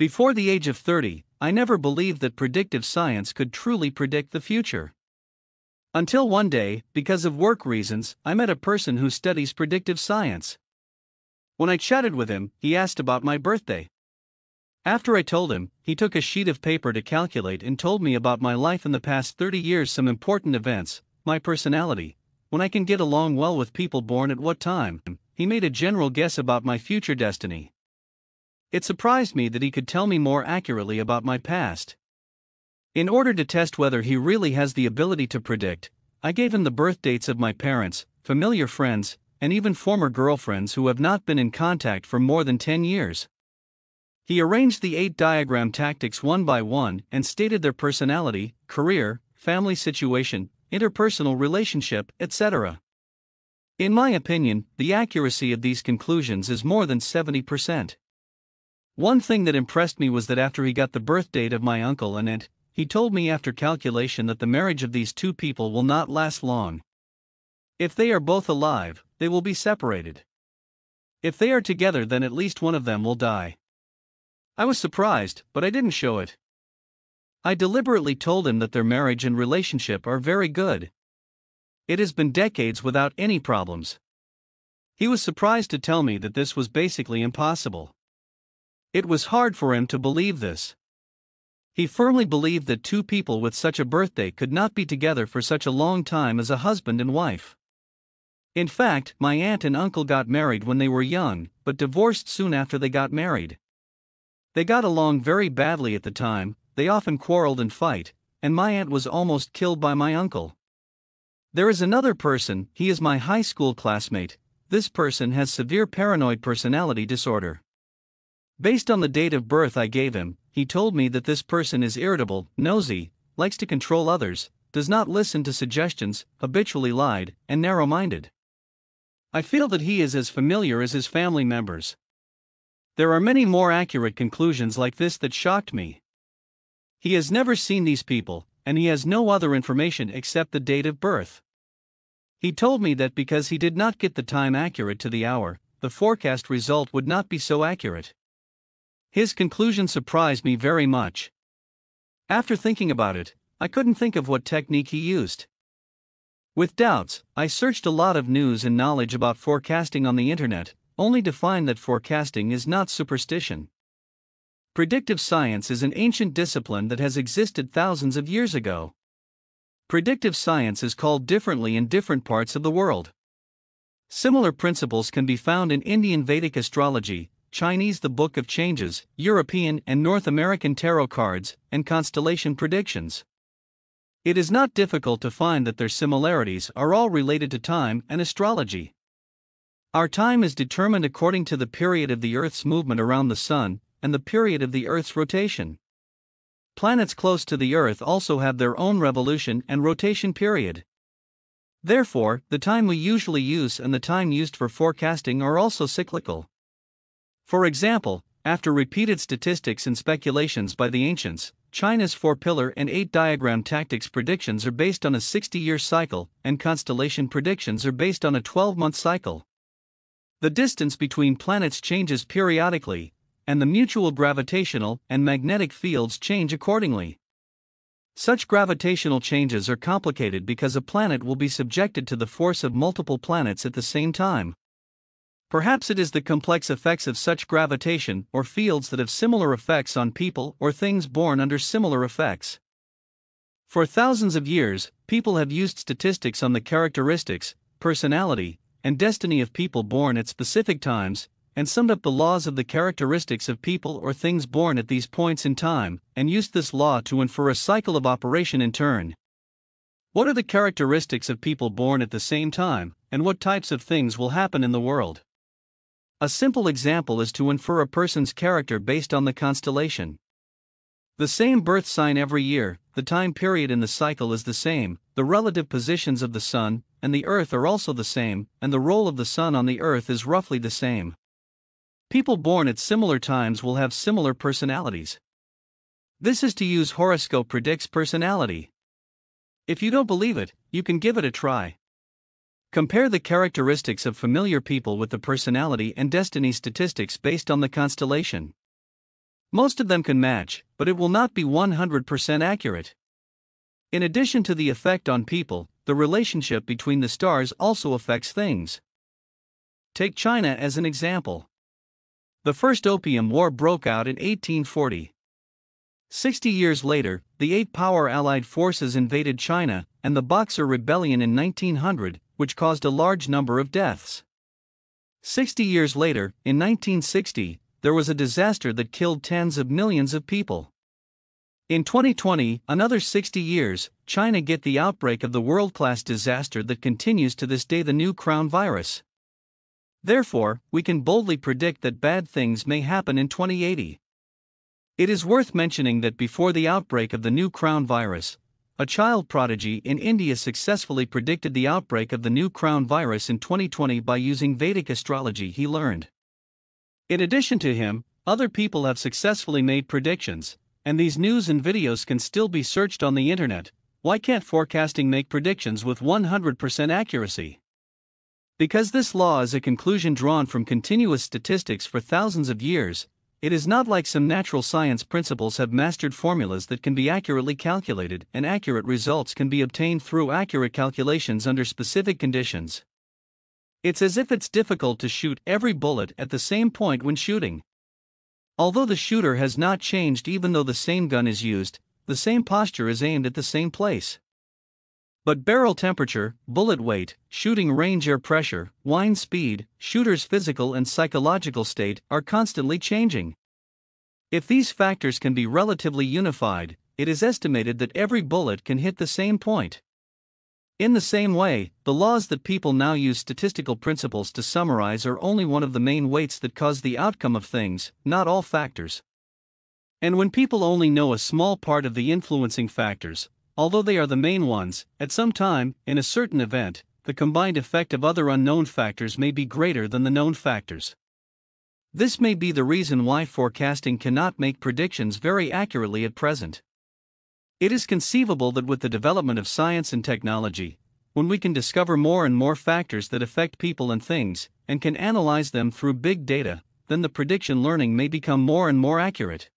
Before the age of 30, I never believed that predictive science could truly predict the future. Until one day, because of work reasons, I met a person who studies predictive science. When I chatted with him, he asked about my birthday. After I told him, he took a sheet of paper to calculate and told me about my life in the past 30 years, some important events, my personality, when I can get along well with people born at what time. He made a general guess about my future destiny. It surprised me that he could tell me more accurately about my past. In order to test whether he really has the ability to predict, I gave him the birth dates of my parents, familiar friends, and even former girlfriends who have not been in contact for more than 10 years. He arranged the eight diagram tactics one by one and stated their personality, career, family situation, interpersonal relationship, etc. In my opinion, the accuracy of these conclusions is more than 70%. One thing that impressed me was that after he got the birth date of my uncle and aunt, he told me after calculation that the marriage of these two people will not last long. If they are both alive, they will be separated. If they are together, then at least one of them will die. I was surprised, but I didn't show it. I deliberately told him that their marriage and relationship are very good. It has been decades without any problems. He was surprised to tell me that this was basically impossible. It was hard for him to believe this. He firmly believed that two people with such a birthday could not be together for such a long time as a husband and wife. In fact, my aunt and uncle got married when they were young, but divorced soon after they got married. They got along very badly at the time, they often quarreled and fight, and my aunt was almost killed by my uncle. There is another person, he is my high school classmate. This person has severe paranoid personality disorder. Based on the date of birth I gave him, he told me that this person is irritable, nosy, likes to control others, does not listen to suggestions, habitually lied, and narrow minded. I feel that he is as familiar as his family members. There are many more accurate conclusions like this that shocked me. He has never seen these people, and he has no other information except the date of birth. He told me that because he did not get the time accurate to the hour, the forecast result would not be so accurate. His conclusion surprised me very much. After thinking about it, I couldn't think of what technique he used. With doubts, I searched a lot of news and knowledge about forecasting on the internet, only to find that forecasting is not superstition. Predictive science is an ancient discipline that has existed thousands of years ago. Predictive science is called differently in different parts of the world. Similar principles can be found in Indian Vedic astrology, Chinese the Book of Changes, European and North American tarot cards, and constellation predictions. It is not difficult to find that their similarities are all related to time and astrology. Our time is determined according to the period of the Earth's movement around the Sun and the period of the Earth's rotation. Planets close to the Earth also have their own revolution and rotation period. Therefore, the time we usually use and the time used for forecasting are also cyclical. For example, after repeated statistics and speculations by the ancients, China's four pillar and eight diagram tactics predictions are based on a 60 year cycle, and constellation predictions are based on a 12 month cycle. The distance between planets changes periodically, and the mutual gravitational and magnetic fields change accordingly. Such gravitational changes are complicated because a planet will be subjected to the force of multiple planets at the same time. Perhaps it is the complex effects of such gravitation or fields that have similar effects on people or things born under similar effects. For thousands of years, people have used statistics on the characteristics, personality, and destiny of people born at specific times, and summed up the laws of the characteristics of people or things born at these points in time, and used this law to infer a cycle of operation in turn. What are the characteristics of people born at the same time, and what types of things will happen in the world? A simple example is to infer a person's character based on the constellation. The same birth sign every year, the time period in the cycle is the same, the relative positions of the Sun and the Earth are also the same, and the role of the Sun on the Earth is roughly the same. People born at similar times will have similar personalities. This is to use Horoscope Predicts personality. If you don't believe it, you can give it a try. Compare the characteristics of familiar people with the personality and destiny statistics based on the constellation. Most of them can match, but it will not be 100% accurate. In addition to the effect on people, the relationship between the stars also affects things. Take China as an example. The First Opium War broke out in 1840. Sixty years later, the eight power Allied forces invaded China, and the Boxer Rebellion in 1900 which caused a large number of deaths. Sixty years later, in 1960, there was a disaster that killed tens of millions of people. In 2020, another 60 years, China get the outbreak of the world-class disaster that continues to this day the new crown virus. Therefore, we can boldly predict that bad things may happen in 2080. It is worth mentioning that before the outbreak of the new crown virus, a child prodigy in India successfully predicted the outbreak of the new crown virus in 2020 by using Vedic astrology he learned. In addition to him, other people have successfully made predictions, and these news and videos can still be searched on the internet. Why can't forecasting make predictions with 100% accuracy? Because this law is a conclusion drawn from continuous statistics for thousands of years, it is not like some natural science principles have mastered formulas that can be accurately calculated and accurate results can be obtained through accurate calculations under specific conditions. It's as if it's difficult to shoot every bullet at the same point when shooting. Although the shooter has not changed even though the same gun is used, the same posture is aimed at the same place. But barrel temperature, bullet weight, shooting range air pressure, wind speed, shooter's physical and psychological state are constantly changing. If these factors can be relatively unified, it is estimated that every bullet can hit the same point. In the same way, the laws that people now use statistical principles to summarize are only one of the main weights that cause the outcome of things, not all factors. And when people only know a small part of the influencing factors, although they are the main ones, at some time, in a certain event, the combined effect of other unknown factors may be greater than the known factors. This may be the reason why forecasting cannot make predictions very accurately at present. It is conceivable that with the development of science and technology, when we can discover more and more factors that affect people and things, and can analyze them through big data, then the prediction learning may become more and more accurate.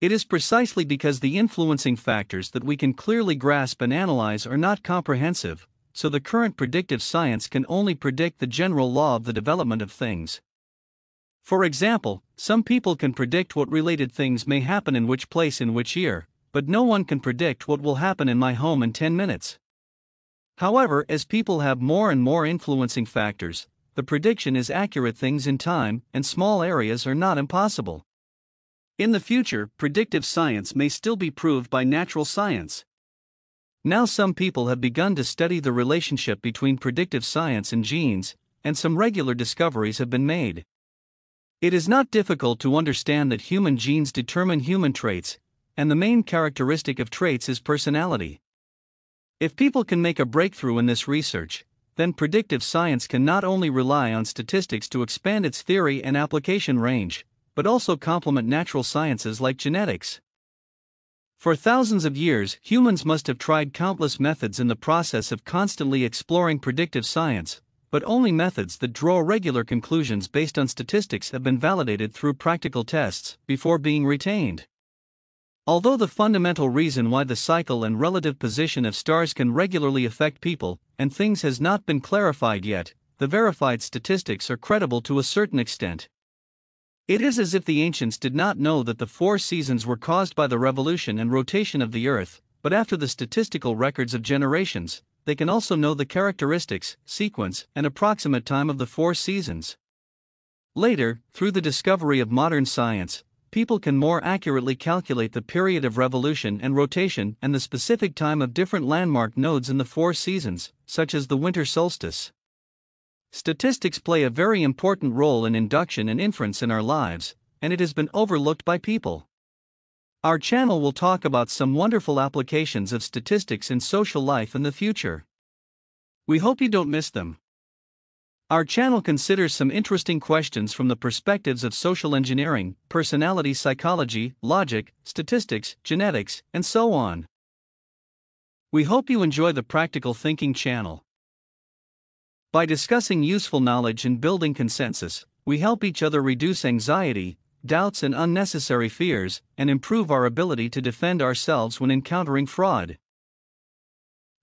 It is precisely because the influencing factors that we can clearly grasp and analyze are not comprehensive, so the current predictive science can only predict the general law of the development of things. For example, some people can predict what related things may happen in which place in which year, but no one can predict what will happen in my home in 10 minutes. However, as people have more and more influencing factors, the prediction is accurate things in time, and small areas are not impossible. In the future, predictive science may still be proved by natural science. Now, some people have begun to study the relationship between predictive science and genes, and some regular discoveries have been made. It is not difficult to understand that human genes determine human traits, and the main characteristic of traits is personality. If people can make a breakthrough in this research, then predictive science can not only rely on statistics to expand its theory and application range, but also complement natural sciences like genetics. For thousands of years, humans must have tried countless methods in the process of constantly exploring predictive science, but only methods that draw regular conclusions based on statistics have been validated through practical tests before being retained. Although the fundamental reason why the cycle and relative position of stars can regularly affect people and things has not been clarified yet, the verified statistics are credible to a certain extent. It is as if the ancients did not know that the four seasons were caused by the revolution and rotation of the earth, but after the statistical records of generations, they can also know the characteristics, sequence, and approximate time of the four seasons. Later, through the discovery of modern science, people can more accurately calculate the period of revolution and rotation and the specific time of different landmark nodes in the four seasons, such as the winter solstice. Statistics play a very important role in induction and inference in our lives, and it has been overlooked by people. Our channel will talk about some wonderful applications of statistics in social life in the future. We hope you don't miss them. Our channel considers some interesting questions from the perspectives of social engineering, personality psychology, logic, statistics, genetics, and so on. We hope you enjoy the Practical Thinking channel. By discussing useful knowledge and building consensus, we help each other reduce anxiety, doubts, and unnecessary fears, and improve our ability to defend ourselves when encountering fraud.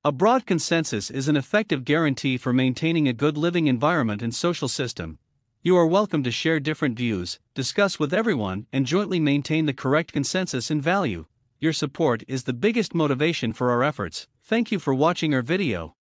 A broad consensus is an effective guarantee for maintaining a good living environment and social system. You are welcome to share different views, discuss with everyone, and jointly maintain the correct consensus and value. Your support is the biggest motivation for our efforts. Thank you for watching our video.